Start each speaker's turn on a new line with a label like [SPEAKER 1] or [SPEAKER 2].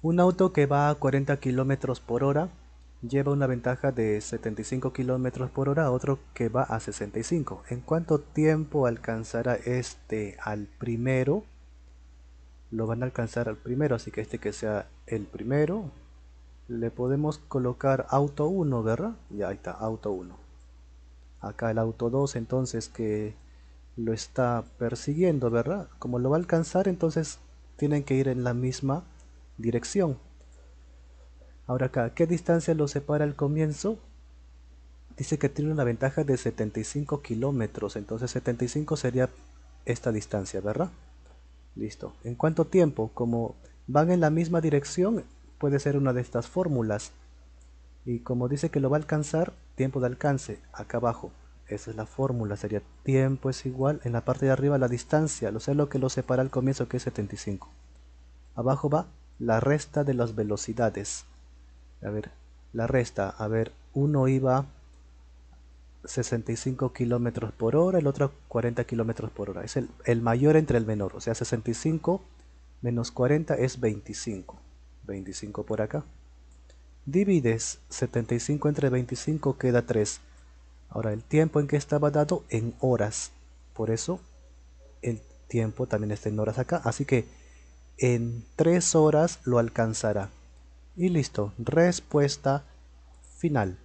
[SPEAKER 1] Un auto que va a 40 km por hora lleva una ventaja de 75 km por hora a otro que va a 65. ¿En cuánto tiempo alcanzará este al primero? Lo van a alcanzar al primero, así que este que sea el primero. Le podemos colocar auto 1, ¿verdad? Y ahí está, auto 1. Acá el auto 2, entonces que lo está persiguiendo, ¿verdad? Como lo va a alcanzar, entonces tienen que ir en la misma dirección. Ahora acá, ¿qué distancia lo separa al comienzo? Dice que tiene una ventaja de 75 kilómetros, entonces 75 sería esta distancia, ¿verdad? Listo. ¿En cuánto tiempo? Como van en la misma dirección, puede ser una de estas fórmulas. Y como dice que lo va a alcanzar, tiempo de alcance, acá abajo. Esa es la fórmula, sería tiempo es igual, en la parte de arriba la distancia, Lo sé lo que lo separa al comienzo que es 75. Abajo va la resta de las velocidades. A ver, la resta, a ver, uno iba 65 kilómetros por hora, el otro 40 kilómetros por hora. Es el, el, mayor entre el menor, o sea, 65 menos 40 es 25. 25 por acá. Divides 75 entre 25 queda 3. Ahora, el tiempo en que estaba dado en horas. Por eso, el tiempo también está en horas acá. Así que en tres horas lo alcanzará. Y listo, respuesta final.